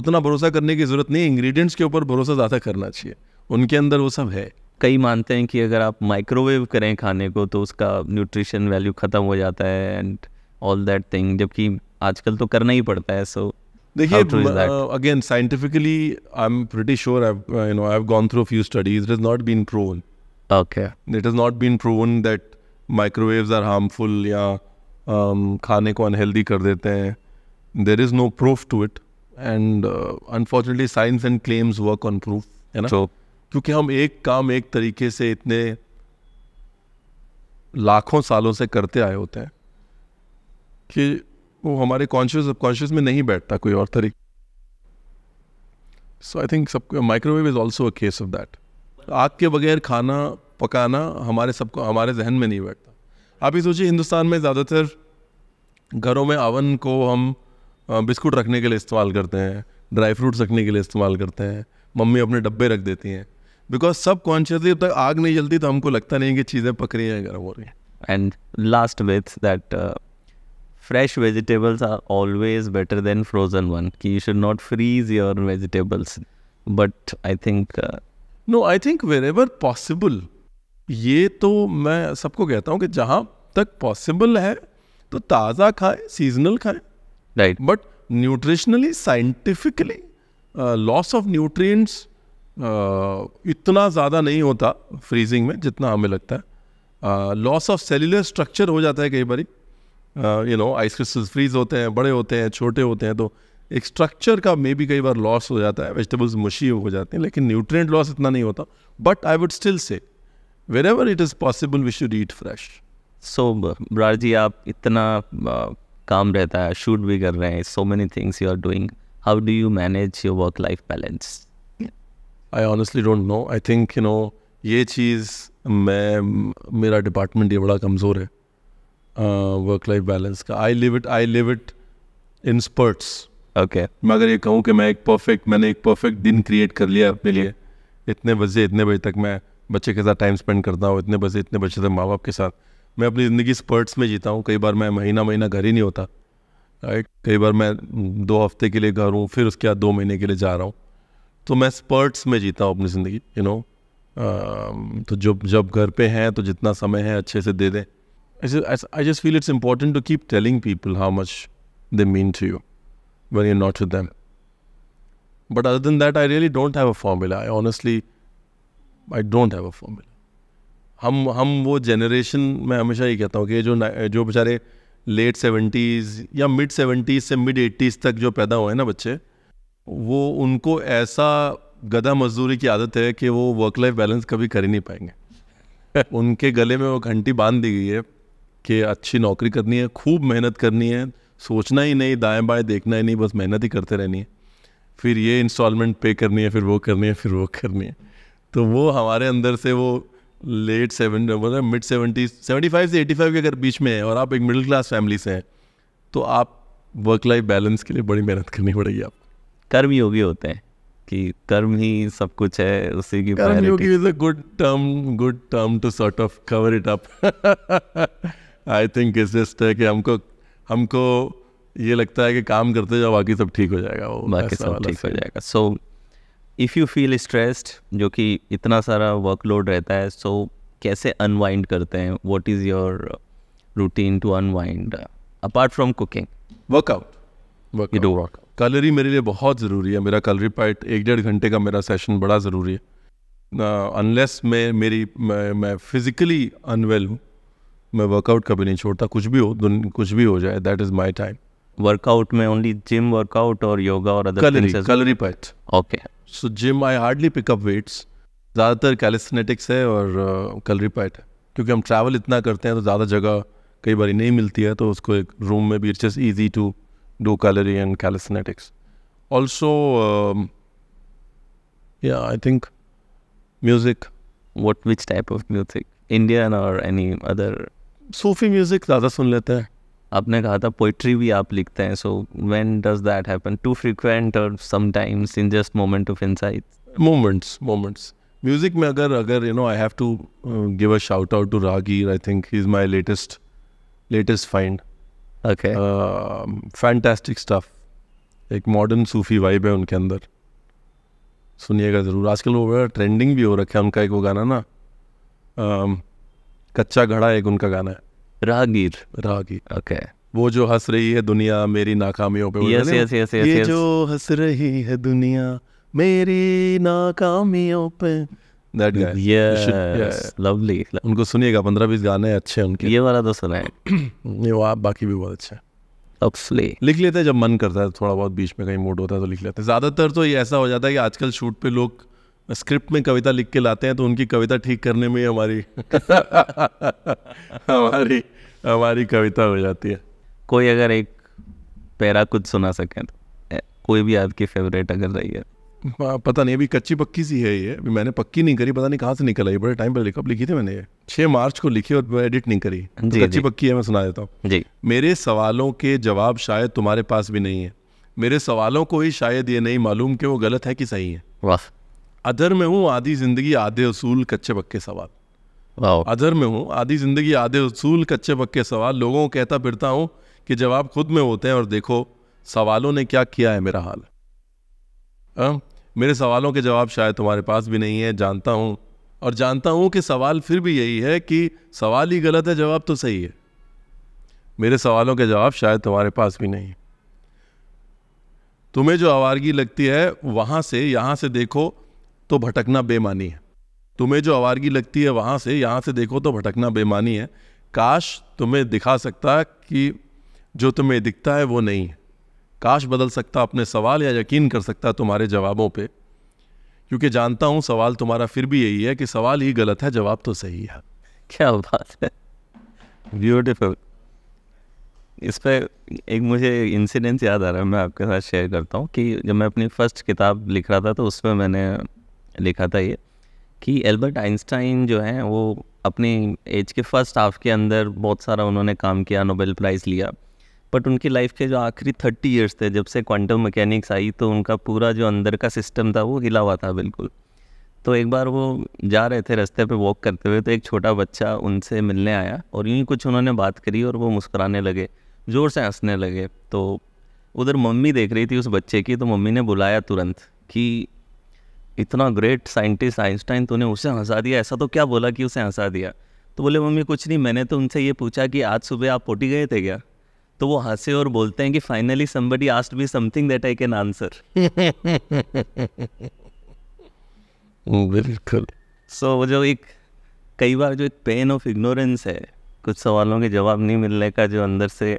उतना भरोसा करने की ज़रूरत नहीं इंग्रेडिएंट्स के ऊपर भरोसा ज़्यादा करना चाहिए उनके अंदर वो सब है कई मानते हैं कि अगर आप माइक्रोवेव करें खाने को तो उसका न्यूट्रिशन वैल्यू ख़त्म हो जाता है एंड ऑल दैट थिंग जबकि आजकल तो करना ही पड़ता है सो देखिए again scientifically I am pretty sure I you know I have gone through few studies it is not been proven Okay. It has not been proven that microwaves are harmful या um, खाने को unhealthy कर देते हैं. There is no proof to it. And unfortunately science and claims work on proof है ना so, क्योंकि हम एक काम एक तरीके से इतने लाखों सालों से करते आए होते हैं कि वो हमारे कॉन्शियस सबकॉन्शियस में नहीं बैठता कोई और तरीके सो आई थिंक सब microwave is also a case of that आग के बगैर खाना पकाना हमारे सबको हमारे जहन में नहीं बैठता आप ही सोचिए हिंदुस्तान में ज़्यादातर घरों में अवन को हम बिस्कुट रखने के लिए इस्तेमाल करते हैं ड्राई फ्रूट्स रखने के लिए इस्तेमाल करते हैं मम्मी अपने डब्बे रख देती हैं बिकॉज सब कॉन्शियसली तक आग नहीं जलती तो हमको लगता नहीं कि चीज़ें पक रही हैं गर्म हो रही हैं and last with that vegetables are always better than frozen one one. You should not freeze your vegetables but I think no I think wherever possible ये तो मैं सबको कहता हूँ कि जहाँ तक पॉसिबल है तो ताज़ा खाए सीजनल खाए right but nutritionally scientifically loss of nutrients इतना ज़्यादा नहीं होता फ्रीजिंग में जितना हमें लगता है लॉस ऑफ सेलुलर स्ट्रक्चर हो जाता है कई बार you know ice crystals freeze होते हैं बड़े होते हैं छोटे होते हैं तो एक स्ट्रक्चर का मे भी कई बार लॉस हो जाता है वेजिटेबल्स मुशी हो जाते हैं लेकिन न्यूट्रिएंट लॉस इतना नहीं होता but I would still say wherever it is possible, we should eat fresh. So, Brar ji, आप इतना काम रहता है शूट भी कर रहे हैं so many things you are doing how do you manage your work life balance I honestly don't know I think you know ये चीज़ मैं मेरा डिपार्टमेंट ये बड़ा कमज़ोर है वर्क लाइफ बैलेंस का I live it I live it in spurts okay मैं अगर ये कहूँ कि मैं एक परफेक्ट मैंने एक परफेक्ट दिन क्रिएट कर लिया अपने लिए इतने बजे इतने बजे तक मैं बच्चे के साथ टाइम स्पेंड करता हूँ इतने बजे इतने बच्चे थे माँ बाप के साथ मैं अपनी ज़िंदगी स्पर्ट्स में जीता हूँ कई बार मैं महीना महीना घर ही नहीं होता राइट कई बार मैं दो हफ्ते के लिए घर हूँ फिर उसके बाद दो महीने के लिए जा रहा हूँ तो मैं स्पर्ट्स में जीता हूँ अपनी ज़िंदगी यू नो um, तो जब जब घर पे हैं तो जितना समय है अच्छे से दे दें I just feel it's important to keep telling people how much they mean to you when you not to them but other than that I really don't have a formula I honestly I don't have a formula हम हम वो generation मैं हमेशा ये कहता हूँ कि जो जो बेचारे लेट सेवेंटीज़ या मिड सेवेंटीज़ से मिड एटीज़ तक जो पैदा हुए हैं ना बच्चे वो उनको ऐसा गधा मजदूरी की आदत है कि वो वर्क लाइफ बैलेंस कभी कर ही नहीं पाएंगे उनके गले में वो घंटी बांध दी गई है कि अच्छी नौकरी करनी है खूब मेहनत करनी है सोचना ही नहीं दाएं बाएं देखना ही नहीं बस मेहनत ही करते रहनी है फिर ये इंस्टॉलमेंट पे करनी है फिर वो करनी है फिर वो करनी है तो वो हमारे अंदर से वो लेट सेवन मतलब मिड सेवेंटी सेवेंटी फाइव से एटी फाइव के अगर बीच में है और आप एक मिडिल क्लास फैमिली से हैं तो आप वर्क लाइफ बैलेंस के लिए बड़ी मेहनत करनी पड़ेगी आप कर्म योगी होते हैं कि कर्म ही सब कुछ है उसी की karma yogi is a good term good term to sort of cover it up I think is just है कि हमको हमको ये लगता है कि काम करते जाओ बाकी सब ठीक हो जाएगा वो बाकी सब ठीक हो जाएगा so so, if you feel stressed जो कि इतना सारा वर्कलोड रहता है सो कैसे अनवाइंड करते हैं what is your routine to unwind apart from cooking workout do work calorie मेरे लिए बहुत ज़रूरी है मेरा कैलोरी पाइट एक डेढ़ घंटे का मेरा सेशन बड़ा ज़रूरी है अनलेस uh, मैं मेरी मैं, मैं फिज़िकली अनवेल हूँ मैं वर्कआउट कभी नहीं छोड़ता कुछ भी हो कुछ भी हो जाए that is my time workout में ओनली जिम वर्कआउट और योगा और अदर कैलोरी कैलोरी पाइट okay so gym I hardly pick up weights ज़्यादातर कैलिस्थनेटिक्स है और कलरी uh, पैट है क्योंकि हम ट्रैवल इतना करते हैं तो ज़्यादा जगह कई बार नहीं मिलती है तो उसको एक रूम में भी it's just easy to do calorie and calisthenics also या I think music what which type of music Indian और एनी अदर सूफी म्यूज़िक ज़्यादा सुन लेते हैं आपने कहा था पोइट्री भी आप लिखते हैं so when does that happen to frequent और sometimes in just moment of insight moments moments music में अगर अगर you know I have to give a shout out to Rageer I think he is my latest latest find okay fantastic stuff एक modern Sufi vibe है उनके अंदर सुनिएगा ज़रूर आजकल वो बड़ा ट्रेंडिंग भी हो रखा है उनका एक वो गाना ना um, कच्चा घड़ा एक उनका गाना है रागीर राहगीर ओके वो जो हंस रही है दुनिया मेरी नाकामियों पे यस यस यस यस ये जो हंस रही है दुनिया मेरी नाकामियों पे दैट गाय यस लवली उनको सुनिएगा पंद्रह बीस गाने अच्छे हैं उनके ये वाला तो सुना है ये आप बाकी भी बहुत अच्छे हैं लिख लेते हैं जब मन करता है थोड़ा बहुत बीच में कहीं मूड होता है तो लिख लेते हैं ज़्यादातर तो ये ऐसा हो जाता है कि आजकल शूट पे लोग स्क्रिप्ट में कविता लिख के लाते हैं तो उनकी कविता ठीक करने में हमारी हमारी हमारी कविता हो जाती है कोई अगर एक पैरा कुछ सुना सकें तो कोई भी आपकी फेवरेट अगर रही है हाँ, पता नहीं अभी कच्ची पक्की सी है ये अभी मैंने पक्की नहीं करी पता नहीं कहाँ से निकल आई बड़े टाइम पर लिखा लिखी थी मैंने ये छः मार्च को लिखी और एडिट नहीं करी तो जी, कच्ची जी. पक्की है मैं सुना देता हूँ जी मेरे सवालों के जवाब शायद तुम्हारे पास भी नहीं है मेरे सवालों को ही शायद ये नहीं मालूम कि वो गलत है कि सही है वाह अधर में हूँ आधी जिंदगी आधे उसूल कच्चे पक्के सवाल अधर में हूँ आधी जिंदगी आधे उसूल कच्चे पक्के सवाल लोगों को कहता फिरता हूँ कि जवाब खुद में होते हैं और देखो सवालों ने क्या किया है मेरा हाल आ? मेरे सवालों के जवाब शायद तुम्हारे पास भी नहीं है जानता हूँ और जानता हूँ कि सवाल फिर भी यही है कि सवाल ही गलत है जवाब तो सही है मेरे सवालों के जवाब शायद तुम्हारे पास भी नहीं तुम्हें जो आवारगी लगती है वहाँ से यहाँ से देखो तो भटकना बेमानी है तुम्हें जो आवारगी लगती है वहाँ से यहाँ से देखो तो भटकना बेमानी है काश तुम्हें दिखा सकता कि जो तुम्हें दिखता है वो नहीं है काश बदल सकता अपने सवाल या यकीन कर सकता तुम्हारे जवाबों पे क्योंकि जानता हूँ सवाल तुम्हारा फिर भी यही है कि सवाल ही गलत है जवाब तो सही है क्या बात है ब्यूटिफुल इस पर एक मुझे इंसिडेंस याद आ रहा है मैं आपके साथ शेयर करता हूँ कि जब मैं अपनी फ़र्स्ट किताब लिख रहा था तो उसमें मैंने लिखा था ये कि एल्बर्ट आइंस्टाइन जो है वो अपने एज के फर्स्ट हाफ के अंदर बहुत सारा उन्होंने काम किया नोबेल प्राइज़ लिया बट उनकी लाइफ के जो आखिरी थर्टी ईयर्स थे जब से क्वांटम मैकेनिक्स आई तो उनका पूरा जो अंदर का सिस्टम था वो हिला हुआ था बिल्कुल तो एक बार वो जा रहे थे रास्ते पे वॉक करते हुए तो एक छोटा बच्चा उनसे मिलने आया और यूँ कुछ उन्होंने बात करी और वो मुस्कराने लगे ज़ोर से हंसने लगे तो उधर मम्मी देख रही थी उस बच्चे की तो मम्मी ने बुलाया तुरंत कि इतना ग्रेट साइंटिस्ट आइंस्टाइन तूने उसे हंसा दिया ऐसा तो क्या बोला कि उसे हंसा दिया तो बोले मम्मी कुछ नहीं मैंने तो उनसे ये पूछा कि आज सुबह आप पोटी गए थे क्या तो वो हंसे और बोलते हैं कि finally somebody asked be something that I can answer बिल्कुल सो वो जो एक कई बार जो एक पेन ऑफ इग्नोरेंस है कुछ सवालों के जवाब नहीं मिलने का जो अंदर से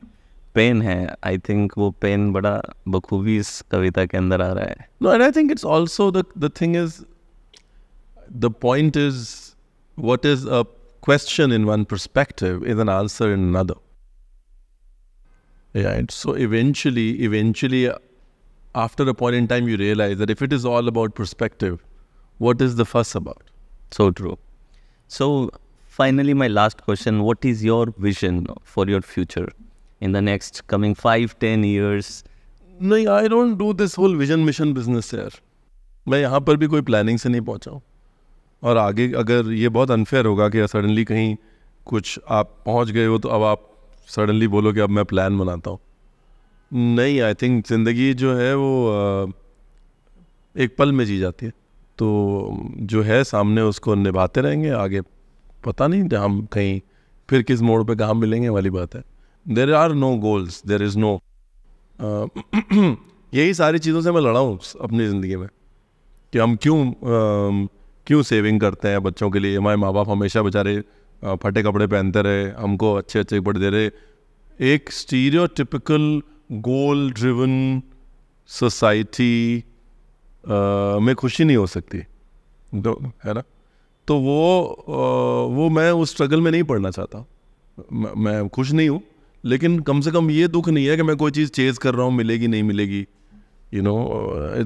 पेन है आई थिंक वो पेन बड़ा बखूबी इस कविता के अंदर आ रहा है no and I think it's also the the thing is the point is what is a question in one perspective is an answer in another so eventually eventually after a point in time you realise that if it is all about perspective what is the fuss about so true so finally my last question what is your vision for your future in the next coming five, ten years? नहीं I don't do this whole vision mission business here मैं यहाँ पर भी कोई planning से नहीं पहुँचा हूँ और आगे अगर ये बहुत अनफेयर होगा कि सडनली कहीं कुछ आप पहुँच गए हो तो अब आप सडनली बोलो कि अब मैं प्लान बनाता हूँ नहीं आई थिंक ज़िंदगी जो है वो एक पल में जी जाती है तो जो है सामने उसको निभाते रहेंगे आगे पता नहीं हम कहीं फिर किस मोड़ पे कहाँ मिलेंगे वाली बात है there are no goals there is no यही सारी चीज़ों से मैं लड़ा हूँ अपनी ज़िंदगी में कि हम क्यों क्यों सेविंग करते हैं बच्चों के लिए हमारे माँ बाप हमेशा बेचारे फटे कपड़े पहनते रहे हमको अच्छे अच्छे कपड़े दे रहे एक स्टीरियोटिपिकल गोल ड्रिवन सोसाइटी में खुशी नहीं हो सकती तो है ना तो वो आ, वो मैं उस स्ट्रगल में नहीं पढ़ना चाहता मैं खुश नहीं हूँ लेकिन कम से कम ये दुख नहीं है कि मैं कोई चीज़ चेज कर रहा हूँ मिलेगी नहीं मिलेगी you know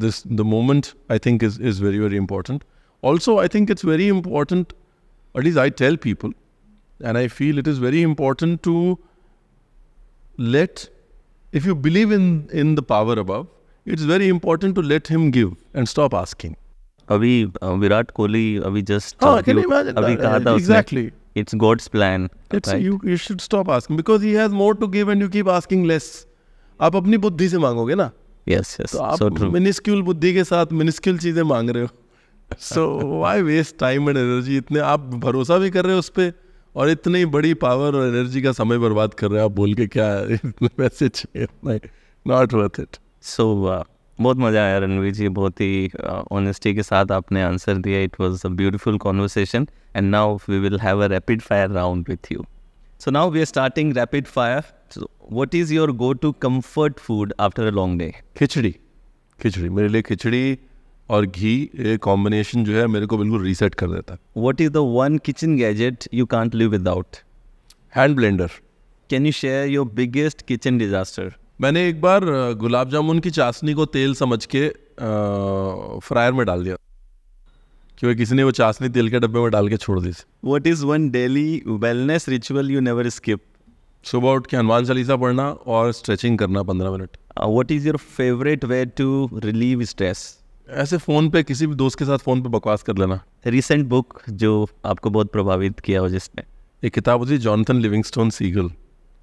this the moment I think is is very very important also I think it's very important at I tell people and I feel it is very important to if you believe in in the power power it is very important to let him give and stop asking अभी uh, Virat Kohli अभी just हाँ, अभी कहा था exactly. it's God's plan. It's right? you, you should stop asking because He has more to give and you keep asking less. आप अपनी बुद्धि से मांगोगे ना यस यस तो आप मिनिस्क्यूल बुद्धि के साथ मिनिस्क्यूल चीज़ें मांग रहे हो so why waste time and energy इतने आप भरोसा भी कर रहे हो उस पर और इतनी बड़ी पावर और एनर्जी का समय बर्बाद कर रहे हो आप बोल के क्या message not worth it so वाह बहुत मज़ा आया रणवीर जी बहुत ही ऑनेस्टी के साथ आपने आंसर दिया it was a beautiful conversation and now we will have a rapid fire round with you so now we are starting rapid fire what is your go to comfort food after a long day khichdi khichdi मेरे लिए खिचड़ी और घी ये combination जो है मेरे को बिल्कुल reset कर देता है what is the one kitchen gadget you can't live without hand blender can you share your biggest kitchen disaster मैंने एक बार गुलाब जामुन की चाशनी को तेल समझ के फ्रायर में डाल दिया क्योंकि किसी ने वो चाशनी तेल के डब्बे में डाल के छोड़ दी थी what is one daily wellness ritual you never skip सुबह उठ के हनुमान चालीसा पढ़ना और स्ट्रेचिंग करना पंद्रह minute what is your favourite way to relieve stress ऐसे फ़ोन पे किसी भी दोस्त के साथ फ़ोन पे बकवास कर लेना रिसेंट बुक जो आपको बहुत प्रभावित किया हो जिसने एक किताब होती Jonathan Livingston Seagull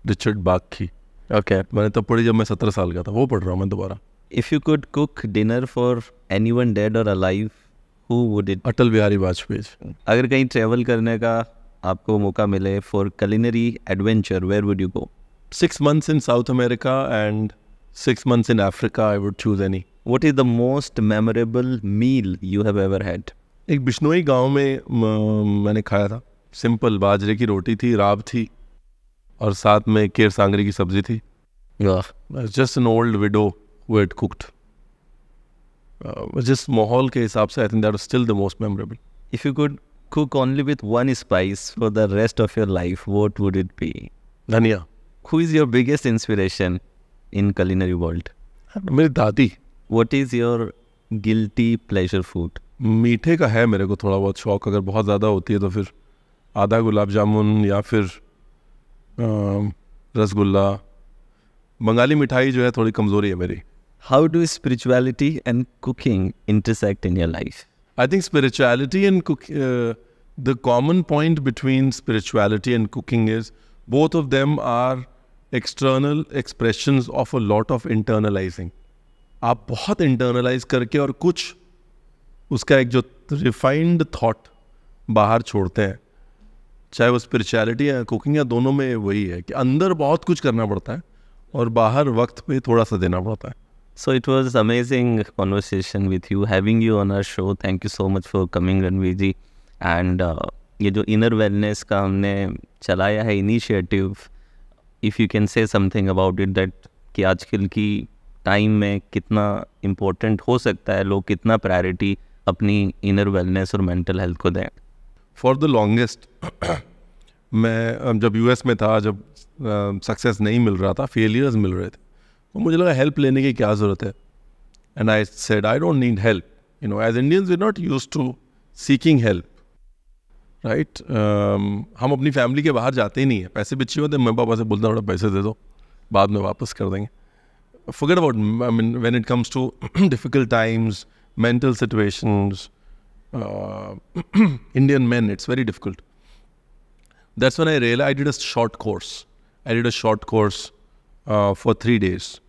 Richard Bach की ओके मैंने तब पढ़ी जब मैं सत्रह साल का था वो पढ़ रहा हूँ मैं दोबारा if you could cook dinner for any one dead और alive who would it Atal Bihari Vajpayee अगर कहीं ट्रेवल करने का आपको मौका मिले for culinary adventure where would you go six months in South America and six months in Africa I would choose any what is the most memorable meal you have ever had एक बिश्नोई गांव में मैंने खाया था simple बाजरे की रोटी थी राब थी और साथ में केर सांगरी की सब्जी थी just an old widow what cooked जिस माहौल के हिसाब से I think that still the most memorable if you could cook only with one spice for the rest of your life what would it be dhania who is your biggest inspiration in culinary world मेरी दादी what is your guilty pleasure food मीठे का है मेरे को थोड़ा बहुत शौक अगर बहुत ज़्यादा होती है तो फिर आधा गुलाब जामुन या फिर Um, रसगुल्ला बंगाली मिठाई जो है थोड़ी कमज़ोरी है मेरी how do spirituality and cooking intersect in your life I think spirituality and cook the common point between spirituality and cooking is both of them are external expression of a lot of internalizing आप बहुत internalise करके और कुछ उसका एक जो refined that बाहर छोड़ते हैं चाहे वो स्पिरिचुअलिटी या कुकिंग या दोनों में वही है कि अंदर बहुत कुछ करना पड़ता है और बाहर वक्त पे थोड़ा सा देना पड़ता है so it was amazing conversation with you having you on our show thank you so much for coming Ranveer ji and ये जो इनर वेलनेस का हमने चलाया है initiative if you can say something about it that कि आजकल की टाइम में कितना इम्पोर्टेंट हो सकता है लोग कितना प्रायोरिटी अपनी इनर वेलनेस और मेंटल हेल्थ को दें फॉर द लॉन्गेस्ट मैं जब यूएस में था जब सक्सेस नहीं मिल रहा था फेलियर्स मिल रहे थे तो मुझे लगा हेल्प लेने की क्या ज़रूरत है and I said I don't need help you know as Indians we not use to seeking help right हम अपनी फैमिली के बाहर जाते ही नहीं है पैसे बिछे होते मैं पापा से बोलता थोड़ा पैसे दे दो बाद में वापस कर देंगे forget about I mean when it comes to difficult times mental situations uh, Indian men, it's very difficult. That's when I realized I did a short course. I did a short course uh, for three days.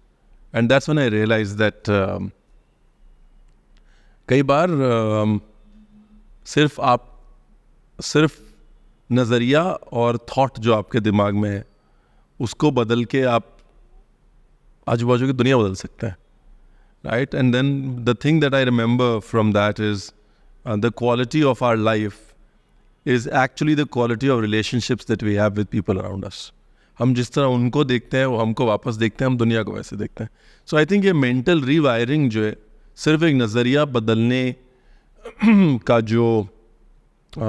And that's when I realized that um, um, सिर्फ आप सिर्फ नज़रिया और thought जो आपके दिमाग में है उसको बदल के आप आजू बाजू की दुनिया बदल सकते हैं right and then the thing that I remember from that is uh, the quality of our life is actually the quality of relationships that we have with people around us. हम जिस तरह उनको देखते हैं वो हमको वापस देखते हैं हम दुनिया को वैसे देखते हैं सो आई थिंक ये मेंटल रीवायरिंग जो है सिर्फ एक नज़रिया बदलने का जो आ,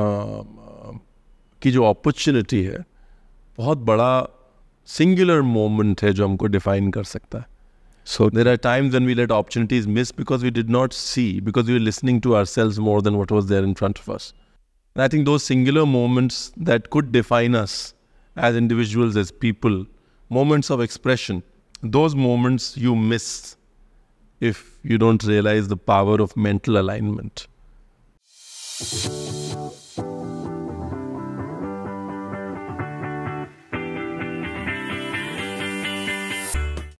की जो अपॉर्चुनिटी है बहुत बड़ा सिंगुलर मोमेंट है जो हमको डिफाइन कर सकता है So there are times when we let opportunities miss because we did not see, because we were listening to ourselves more than what was there in front of us. And I think those singular moments that could define us as individuals, as people, moments of expression, those moments you miss if you don't realize the power of mental alignment.